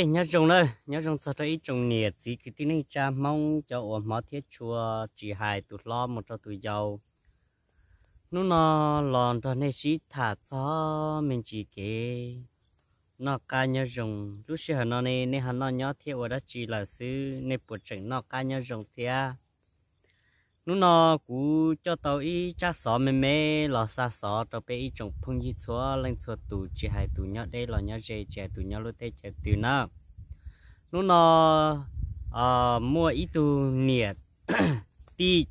thế nhớ trồng đây nhớ trồng cho thấy trồng nhiệt chỉ cái tí này cha mong cho ổn mà thiết chùa chỉ hài tụt lo một cho tụi giàu nó nó lòn cho nên sĩ thả cho mình chỉ kế nó ca nhớ trồng lúc xưa nó này nên hắn nó nhớ thiết ở đó chỉ là sư nên bộ tránh nó ca nhớ trồng thiệt lúc nó cú cho tàu y cha sọ mềm, mè lò xa sọ tàu bé y trồng phong y chúa lên chúa tù chỉ hai tù nhọ đây lò nhọ dê chè tù nhọ lô tê chè tù nà lúc nó à, ờ, mua ít tù nhiệt ti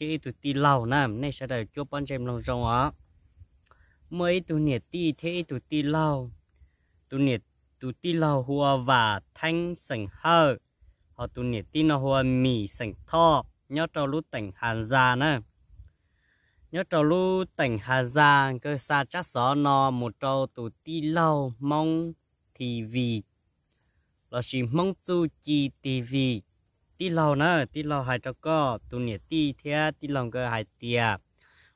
thì tù ti lâu nà nay sẽ đợi chúa bán chèm lòng rong á mua ít tù nhiệt ti thế tù ti lâu tù nhiệt tù ti lâu hùa và thanh sành hơ họ tù nhiệt ti nó hùa mì sành thọ nhớ trò lú tỉnh Hà già nè nhớ trò lú tỉnh Hà già cơ xa chắc gió nó một trâu tù ti lâu mong thì vì là chỉ mong chu chi thì vì ti lâu nè ti lâu hai trò co tù nhiệt ti thế ti lòng cơ hai tiệt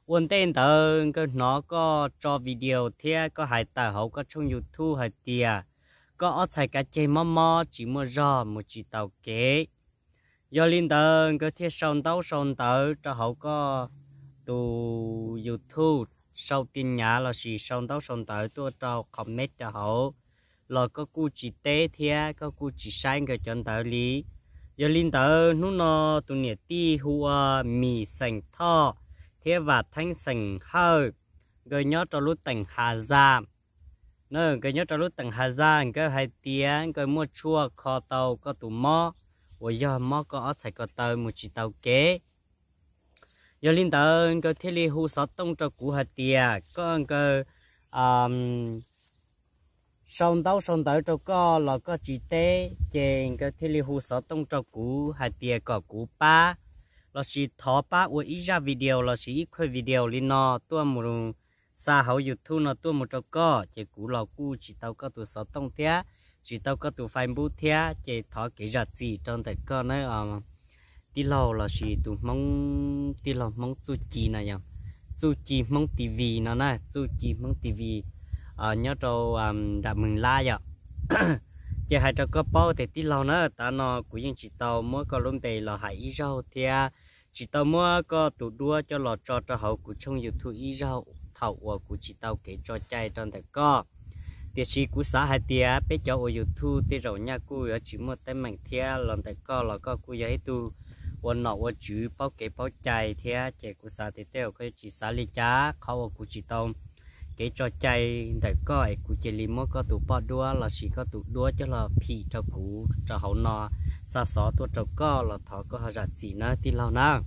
uốn tên tờ cơ nó có cho video thế có hai tờ hậu có trong youtube hai tiệt có ở chạy cả chơi mò mò chỉ mua giò một chỉ tàu kế do linh tờ cứ thiết sông tấu sông tờ cho hậu có tụ youtube sau tin nhắn là gì sông tấu sông tờ tôi cho comment cho hậu là có cụ chỉ tế thế có cụ chỉ sai cái chân tờ lý do linh tờ nó nó tụ nhiệt ti hùa mì sành thọ thế và thanh sành hơi rồi nhớ cho lúc tỉnh hà giam nó cái nhớ cho lúc tỉnh hà giang cái hai tiếng cái mua chua kho tàu có tù mò ôi giờ mò có ở chạy có tàu một chỉ tàu kế giờ linh tàu cái thể li hú sáu tông cho cú hạt tiề có cái um, sông tàu sông tàu cho có là có chỉ tê chèn cái thể li hú sáu tông cho cú hạt tiề có cú ba là chỉ thọ ba ôi ít ra video là chỉ ít quay video linh nó tua một xa hậu youtube nó tua một cho có chỉ cú là cú chỉ tàu có tụ sáu tông thế chỉ tao có tụ phải bút thea chỉ thọ kỹ giật gì trong thời cơ nói ờ tí lâu là gì tụ mong tí lâu mong chú chi này nhở chú chi mong tivi nó nè chú chi mong tivi ở ờ, nhớ trâu ờ, đặt mình la nhở chỉ hai cho có bao thì tí lâu nữa ta nó cũng như chỉ tao mỗi có luôn thì là hãy ý rau thea chỉ tao mua có tụ đua cho lò cho cho hậu của trong youtube ý rau thảo của chỉ tao kể cho chạy trong thời cơ tiếc chi cú xã hai tiếc bé cháu ở thu tiếc rồi nha cú ở chỉ một tay mình tiếc lần tay co là co cú giấy tu quân nọ quân chú bao kế bao chạy tiếc chạy cú xã tiếc tiếc cái chỉ xã li chá khâu cú chỉ tông cái cho chạy tay co ấy cú chỉ li mất có tụ bao đua là chỉ có tụ đua cho là phi cho cú cho hậu nọ xa xó tua cho co là thọ có hơi rạch gì nữa tiếc lâu nữa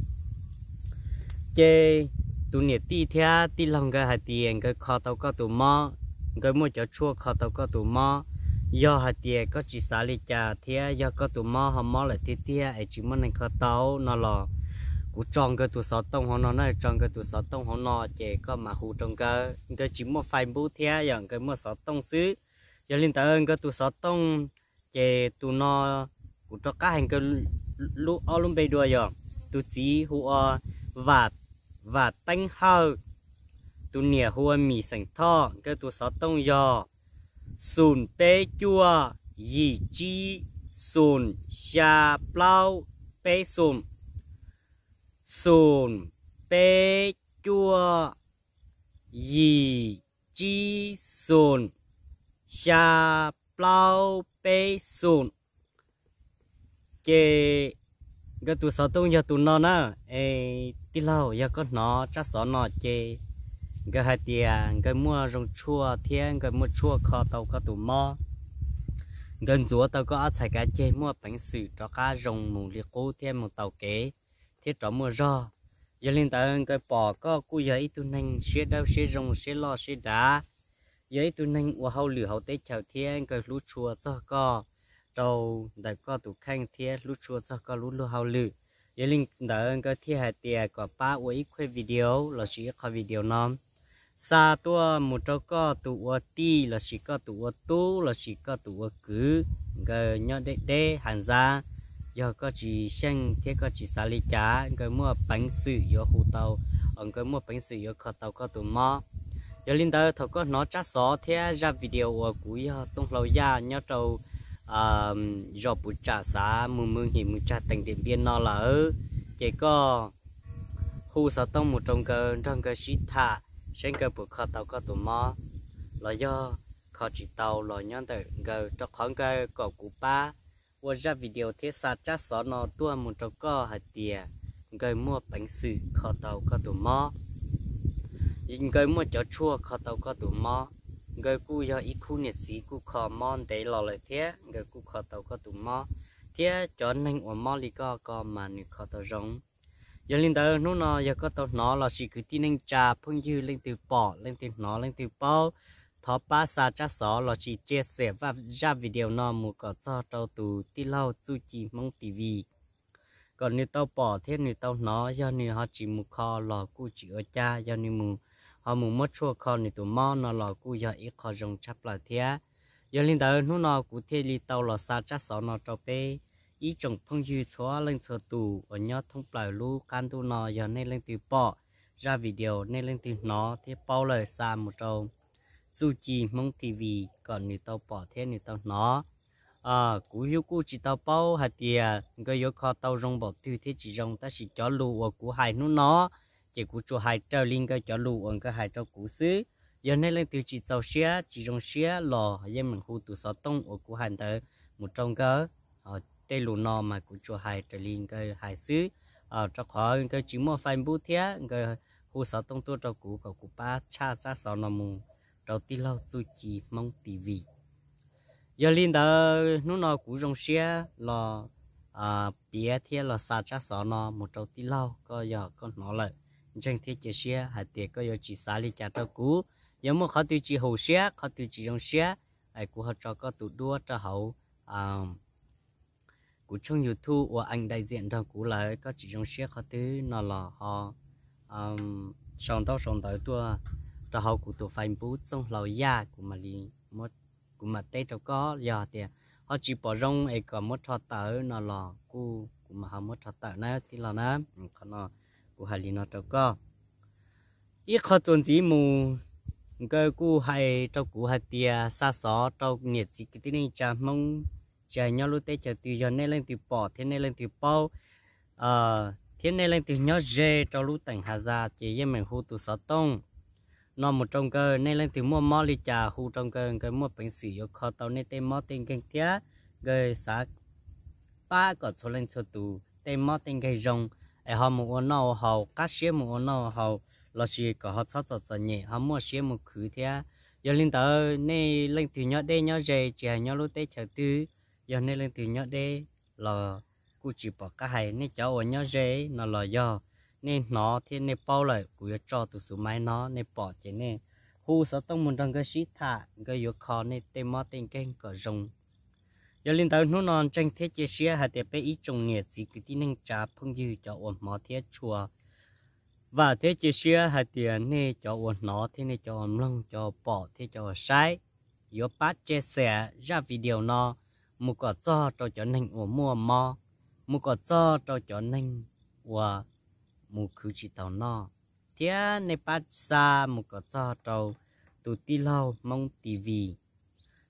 chơi tụ nhiệt ti thea ti lòng cái hai tiền cái kho tàu có tụ mò người mua e e cho chua khó tàu có tủ mò do hạt tiề có chỉ xả lì trà thia do có tủ mò họ mò lại thia thia ấy chỉ muốn anh khó tàu nó lò cú tròn cái tủ sáu tông họ nó nó tròn cái tủ sáu tông họ nó chỉ có mà hù tròn cái cái chỉ mua phải bút thia giờ người mua sáu tông xứ giờ liên tới cái tủ sáu tông chỉ tụ nó cú cho các hành cái lũ ô luôn bay đua rồi, tụ chỉ hù và và tăng hơn tu nè hua mì sành thọ cái tu sáu tông yo, sùn bê chua yì chi sùn xa plau bê sùn sùn bê chua yì chi sùn xa plau bê sùn chê cái tu sáu tông yo tu non nè ê tí lâu giờ có nó chắc sọ nó chê cái hạt tiền cái mua rong chua thiên cái mua chua kho tàu có tủ mò gần chúa tàu có chạy cá chê mua bánh sủi cho cá rồng mù liệt cố thêm một tàu kế thiết cho mua ro giờ lên tàu cái bỏ có cú giấy tu nành xế đau xế rồng xế lo xế đá giấy tu nành ua hậu lửa hậu tế chào thiên cái lú chua cho co trâu đại co tủ khanh thiên lú chua cho co lú lú hậu lửa giờ lên tàu cái thiên hạt tiề có ba ua ít video là xí có video non sa tua một chỗ có tụ ở ti là chỉ có tụ ở tu là chỉ có tụ ở cứ người nhớ đệ đệ hàn ra giờ có chỉ xanh thế có chỉ xả lì chả người mua bánh sự ở hồ tàu ông người mua bánh sự ở khờ tàu có tụ mò giờ linh tới thầu có nó chắc xó thế ra video của cuối trong lâu ya nhớ trâu giờ bù trả xá mù mù hi mù trả tình điện biên nó là chỉ có hồ sao tông một trong cơ trong cơ sĩ thả sinh cơ bộ khó tàu có tụ mò là do khó chỉ tàu là nhân tự gờ cho khóng cơ cổ cụ ba và ra video thế xa chắc xó nó tua một trò co hạt tìa gờ mua bánh sử khó tàu có tụ mò gờ mua chó chua khó tàu có tụ mò gờ cu do ít khu nhiệt sĩ cu khó mon để lò lại thế gờ cu khó tàu có tụ mò thế cho nên ở mò lì co co mà nữ khó tàu rong giờ lên tới nó nó giờ có tàu nó là chỉ cứ tin anh cha phong như lên từ bỏ lên từ nó lên từ bao thọ ba sa cha sọ là chỉ chia sẻ và ra video nó một cái cho tàu từ ti lâu chu chỉ mong tv còn nếu tàu bỏ thế nếu tàu nó giờ nếu họ chỉ một kho là cu chỉ ở cha giờ nếu mù họ mù mất chỗ kho nếu tụ mò nó là cu giờ ít kho rồng chắp là thế giờ lên tới nó nó cụ thế thì tàu là sa cha sọ nó cho bé ý chồng phong dư xóa lên sở tù ở nhớ thông bài lu can tu nó giờ nên lên từ bỏ ra video nên lên từ nó thế bao lời xa một trâu dù chỉ mong tv còn người tao bỏ thế người tao nó à cú hiếu cú chỉ tao bao hạt tiền người yêu kho tao rong bỏ tư thế chỉ rong ta chỉ cho lù ở cú hai nó nó chỉ cú cho hai trâu linh cái cho lù ở cái hai trâu cú xứ giờ nên lên từ chỉ tao xe chỉ rong xe lò hay mình khu tụ sáu tông ở cú hai tới một trong cái Ờ, tê lù nò mà cũng cho hài trở lên cái hài xứ ở ờ, trong khó cái chỉ mua phanh bút thế cái khu sở tông tôi trong cũ của cụ ba cha cha sở nằm mù đầu tiên lâu chú chỉ mong tỷ vị, giờ lên đó nó nó cũng rong xe là à ờ, bia thế là sa cha sở nó một đầu tiên lâu có giờ có nó lại chẳng thiết chế xe hay tiệc có giờ chỉ xa đi cha trong cũ giờ mà khó tiêu chỉ hồ xe khó tiêu chỉ rong xe ai cũng học cho có tụ đua cho hậu à cú trong thu của anh đại diện đoàn cú lại các chị trong xe họ thứ nó là họ um, sống tao sống tới tua ra họ cú tụ phanh bút trong lầu gia của mà đi một của mà tây đâu có giờ thì họ chỉ bỏ rong ấy có một thọ tớ nó là cú của mà họ một thọ tớ nữa thì là nó ừ, còn nó của hà lý nó đâu có ít khó tồn chỉ mù cái cú hay trong cú hay tia xa xó trong nhiệt gì cái tiếng này chả mong chờ nhau lúc tết chờ từ giờ nên lên từ bỏ thế nên lên từ bao ờ thế nên lên từ nhớ dê cho lúc tận hà già chỉ với mình hú từ sáu tông nó một trong cơ nên lên từ mua mò lì trà hú trong cơ cái mua bánh xì ở kho tàu nên tên mò tên kinh kia gây xã ba có số lên số tù tên mò tên gây rồng ai họ một con nào hầu các xe một con nào hầu là chỉ có họ sát sát nhẹ họ mua xe một khứ thế giờ lên tờ nên lên từ nhớ đây nhớ dê chờ nhau lúc tết chờ từ giờ nên lên từ nhớ đây là cụ chỉ bỏ cái hay nên cháu ở nhớ dễ nó là do nên nó thì nên bao lại cụ cho từ số máy nó nên bỏ chỉ nên khu sở tông muốn đang cái xí thả cái yếu khó nên tên mò tên kênh cỡ rồng giờ lên tới nó non tranh thiết chia sẻ hai tệp ý trồng nghệ gì cái tin năng trả phong dư cho ổn mò thiết chùa và thế chia sẻ hai tiền nên cho ổn nó thế nên cho ổn lông cho bỏ thế cho sai yếu bát chia sẻ ra video nó một quả cho cho cho nên của mua mò một quả cho cho cho nên của một khử chỉ tàu nó thế này bắt xa một quả cho cho tụ ti lâu mong tivi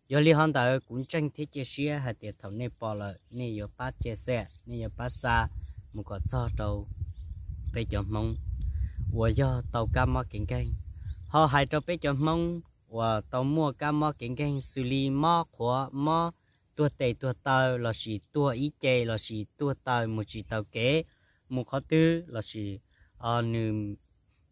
giờ li hòn tàu cũng tranh thế chia sẻ hạt tiền thầu này bỏ lại này giờ bắt chia sẻ này giờ bắt xa một quả cho cho bây giờ mong và do tàu cá mò kiện cây họ hai cho bây giờ mong và tàu mua cá mò kiện cây xử lý mò khóa mò tua tê tua tàu là chỉ tua ý chê là chỉ tua tàu một chỉ tàu kế một khó tư là chỉ ờ nữ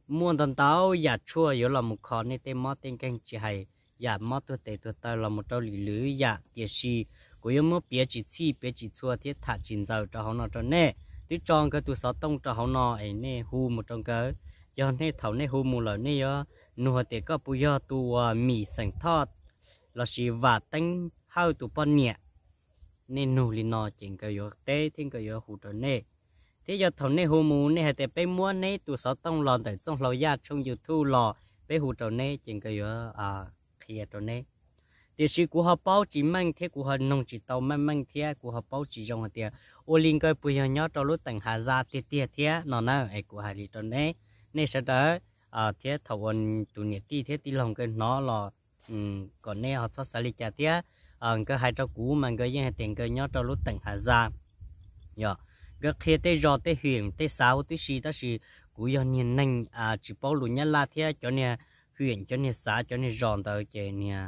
muôn tần tàu giả chua yếu là một khó nên tên mò tên canh chỉ hay giả mất tua tê tua tàu là một trâu lì lứ giả tiệt si của yếu mò bia chỉ chi bia chỉ chua thiết thả chín dầu cho họ nó cho nè tứ tròn cái tụ sáu tông cho họ nó ấy nè hu một trong cái do nè thầu nè hu mù lợ nè nụ hoa tê có bùi tu ờ, mì sành thọt là chỉ và tanh hầu tụ bón nhẹ nên nô lì nọ chỉnh cái yếu tế thiên cái yếu hụt trở nè thế giờ thằng nè hồ mù nè hệ tế bé mua nè tụ sáu tông lòn tại trong lò gia trong dù thu lò bé hụt trở nè chỉnh cái yếu à kia rồi nè thì sự của họ bao chỉ mang thế của họ nông chỉ tàu mang mang thế của họ bao chỉ dòng tiền ô linh cái bây giờ nhớ cho lúc tầng hà gia tiệt tiệt thế nó nè ai của hà đi rồi nè Nên sau đó à thế thầu anh chủ nhà ti thế ti lòng cái nó là ừ, còn nè họ cho xài lịch trả thế ăn ờ, cái hai trâu cũ mà cái những tiền cái nhớ trâu lúc tỉnh hà ra nhở dạ. cái khi tới giờ tới huyền tới sáu tới xí tới xí cú giờ nhìn à chỉ bảo luôn nhá la thế cho nè huyền cho nè xã cho nè giòn tới chơi nè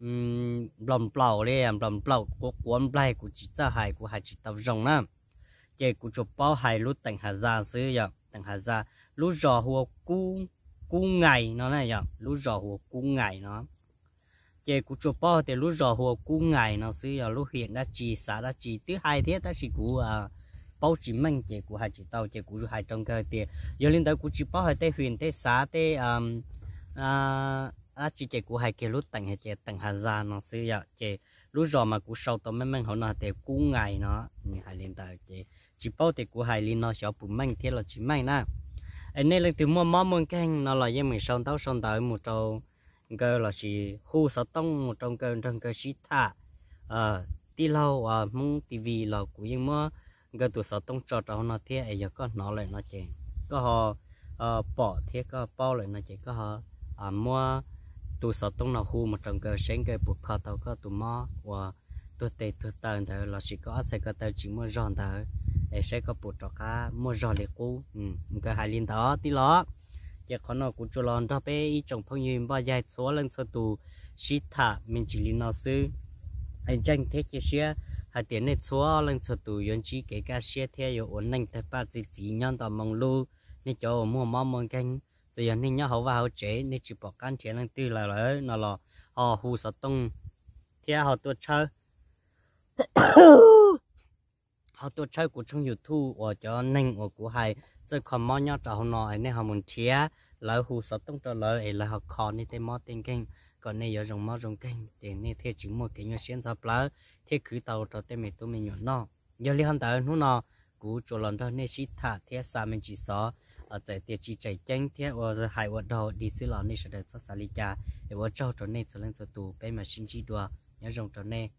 um lòng bao đấy em lòng bao của cuốn bảy của chỉ ra hải của hải chỉ tập rồng nè chơi của chụp bao hải lúc tỉnh hà ra xứ nhở dạ, tỉnh hà ra lúc giờ hùa cũ cũ ngày nó này nhở dạ, lúc giờ hùa cũ ngày nó chế cú chụp bao thì lúc giờ hồ cú ngày nó xí giờ lúc hiện đã chỉ xả đã chỉ thứ hai thế ta chỉ cú à bao chỉ mình chế cú hai chỉ tàu chế cú hai trong cái thì giờ lên tới cú chỉ bao hai tây huyền tây xả tây à à chỉ chế cú hai cái lúc tặng hay chế tặng hà gia nó xí giờ chế lúc giờ mà cú sau tao mình mình họ nói thì cú ngày nó hai lên tới chế chỉ bao thì cú hai linh nó sẽ bù mình thế là chỉ mình na anh ấy lên từ mua mắm mông canh nó là do mình xong tao xong tới một trâu cơ là chỉ khu sáu tông trong cơ trong cơ sĩ thả à ờ, ti lâu à ờ, mong tivi là của yên mơ cơ tụ sáu tông cho cháu nó thế ấy giờ có nó lại nó chè có họ à, bỏ thế có bao lại nó chè có họ à mua tụ sáu tông nào khu mà trong cơ sáng cơ buộc khó tàu có tụ mơ và tụ tệ tụ tần thở là chỉ có sẽ có tàu chỉ mua giòn thở ấy sẽ có buộc trò cá mua giòn để cũ ừ cơ hai liên đó ti lọ giờ khó nó cũng cho lon đó bé ý chồng phong như bao dài số lần số tù xí thả mình chỉ lý nó sư anh tranh thế kia xia hai tiếng này số lần số tù yon chỉ kể cả xia theo yếu ổn định thay ba chỉ chỉ nhân tỏ mong lu nên cho mua mong mong canh rồi yon nên nhớ hậu và hậu chế nên chỉ bỏ can chế lần tư là lỡ nó là họ hù sợ tung theo à, họ tuột chơi họ tuột chơi của trong youtube ở cho nhanh ở của hai rồi còn mò nhau trâu nó ấy nên họ muốn chia lỡ hù sợ tung trâu lỡ ấy là họ khó nên thế mò tiền kinh còn này giờ rồng mò rồng kinh để nên thế chỉ một cái nhau xuyên sập lỡ thế cứ tàu trâu tên mình tụi mình nhỏ nó giờ liên hoàn tới nó nó cú chỗ lần đó nên chỉ thả thế xa mình chỉ sợ ở tại tiệt chỉ chạy chanh thế ở rồi hai ở đầu đi xứ lò nên sẽ được sắp xả lý cha để ở trâu trâu này trở lên trâu tù bên mà xin chỉ đùa nhớ rồng trâu này